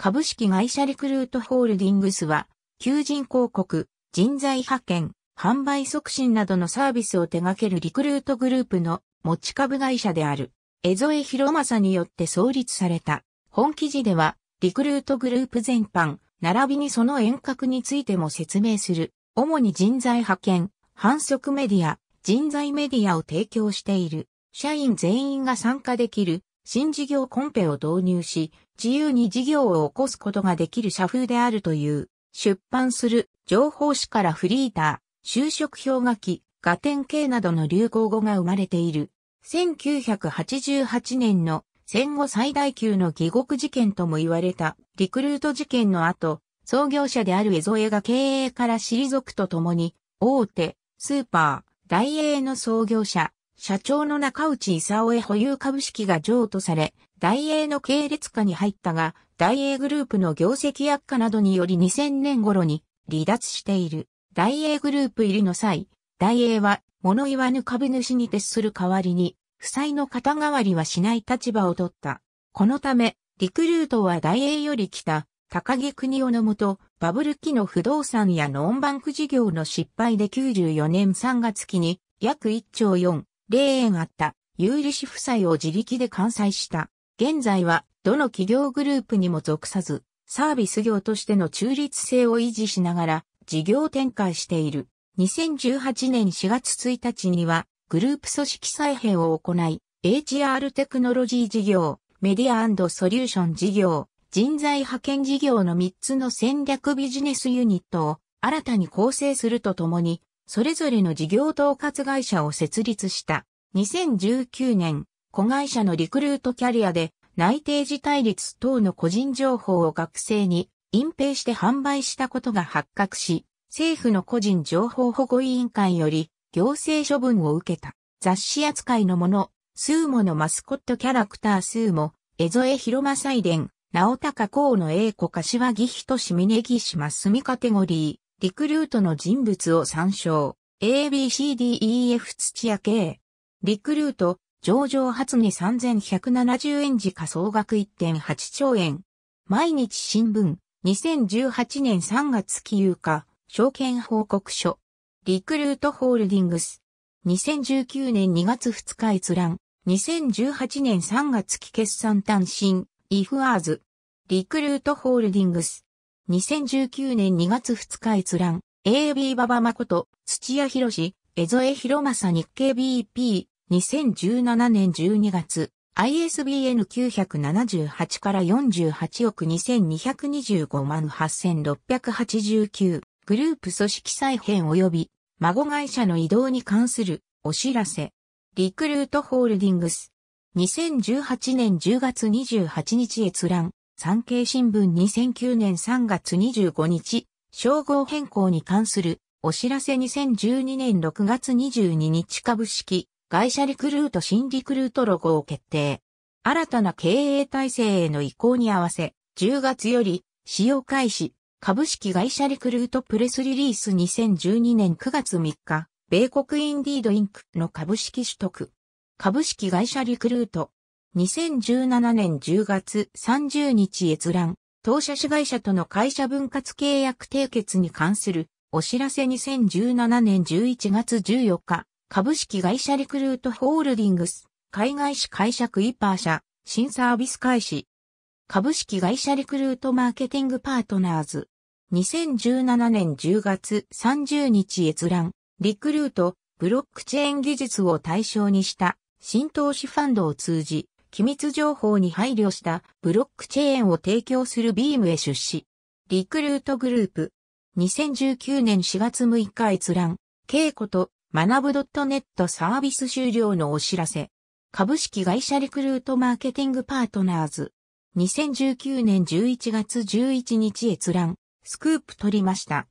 株式会社リクルートホールディングスは、求人広告、人材派遣、販売促進などのサービスを手掛けるリクルートグループの持ち株会社である、江添博正によって創立された。本記事では、リクルートグループ全般、並びにその遠隔についても説明する、主に人材派遣、反則メディア、人材メディアを提供している、社員全員が参加できる、新事業コンペを導入し、自由に事業を起こすことができる社風であるという、出版する、情報誌からフリーター、就職氷河期、ガテン系などの流行語が生まれている。1988年の戦後最大級の疑獄事件とも言われたリクルート事件の後、創業者であるエゾエが経営から退くとともに、大手、スーパー、大英の創業者、社長の中内勲へ保有株式が譲渡され、大英の系列下に入ったが、大英グループの業績悪化などにより2000年頃に離脱している。大英グループ入りの際、大英は物言わぬ株主に徹する代わりに、負債の肩代わりはしない立場を取った。このため、リクルートは大英より来た、高木国夫のもと、バブル期の不動産やノンバンク事業の失敗で94年3月期に、約1兆4、例園あった有利子負債を自力で完済した。現在はどの企業グループにも属さず、サービス業としての中立性を維持しながら事業展開している。2018年4月1日にはグループ組織再編を行い、HR テクノロジー事業、メディアソリューション事業、人材派遣事業の3つの戦略ビジネスユニットを新たに構成するとともに、それぞれの事業統括会社を設立した。2019年、子会社のリクルートキャリアで内定時対立等の個人情報を学生に隠蔽して販売したことが発覚し、政府の個人情報保護委員会より行政処分を受けた雑誌扱いのもの、スーモのマスコットキャラクタースーモ、江添広間祭伝、直高河野栄子柏木仁志峰岸マスミカテゴリー。リクルートの人物を参照。ABCDEF 土屋 K。リクルート、上場初に3170円時価総額1.8兆円。毎日新聞、2018年3月期有価、証券報告書。リクルートホールディングス。2019年2月2日閲覧。2018年3月期決算単身、イフアーズ。リクルートホールディングス。2019年2月2日閲覧、AB 馬場誠、土屋博史江添博正日経 BP、2017年12月、ISBN 978から48億2225万8689、グループ組織再編及び、孫会社の移動に関するお知らせ。リクルートホールディングス。2018年10月28日閲覧。産経新聞2009年3月25日、称号変更に関するお知らせ2012年6月22日株式会社リクルート新リクルートロゴを決定。新たな経営体制への移行に合わせ、10月より使用開始、株式会社リクルートプレスリリース2012年9月3日、米国インディードインクの株式取得。株式会社リクルート2017年10月30日閲覧、当社主会社との会社分割契約締結に関するお知らせ2017年11月14日、株式会社リクルートホールディングス、海外市会社クイパー社、新サービス開始。株式会社リクルートマーケティングパートナーズ。2017年10月30日閲覧、リクルート、ブロックチェーン技術を対象にした新投資ファンドを通じ、機密情報に配慮したブロックチェーンを提供するビームへ出資。リクルートグループ。2019年4月6日閲覧。稽古と学ぶ .net サービス終了のお知らせ。株式会社リクルートマーケティングパートナーズ。2019年11月11日閲覧。スクープ取りました。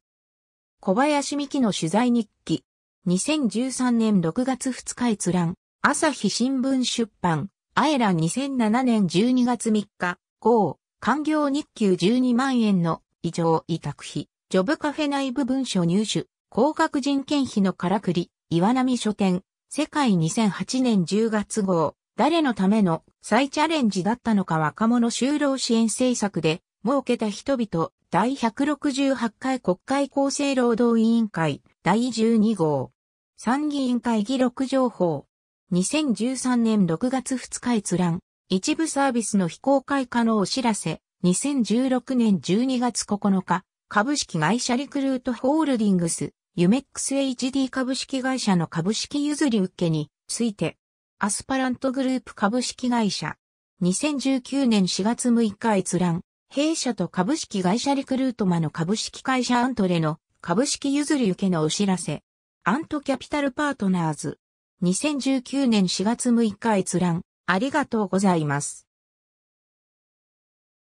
小林美希の取材日記。2013年6月2日閲覧。朝日新聞出版。アエラ2007年12月3日、号、官業日給12万円の異常委託費、ジョブカフェ内部文書入手、高額人件費のからくり、岩波書店、世界2008年10月号、誰のための再チャレンジだったのか若者就労支援政策で、設けた人々、第168回国会厚生労働委員会、第12号、参議院会議録情報、2013年6月2日閲覧、一部サービスの非公開化のお知らせ、2016年12月9日、株式会社リクルートホールディングス、ユメックス HD 株式会社の株式譲り受けについて、アスパラントグループ株式会社、2019年4月6日閲覧、弊社と株式会社リクルートマの株式会社アントレの株式譲り受けのお知らせ、アントキャピタルパートナーズ、2019年4月6日閲覧、ありがとうございます。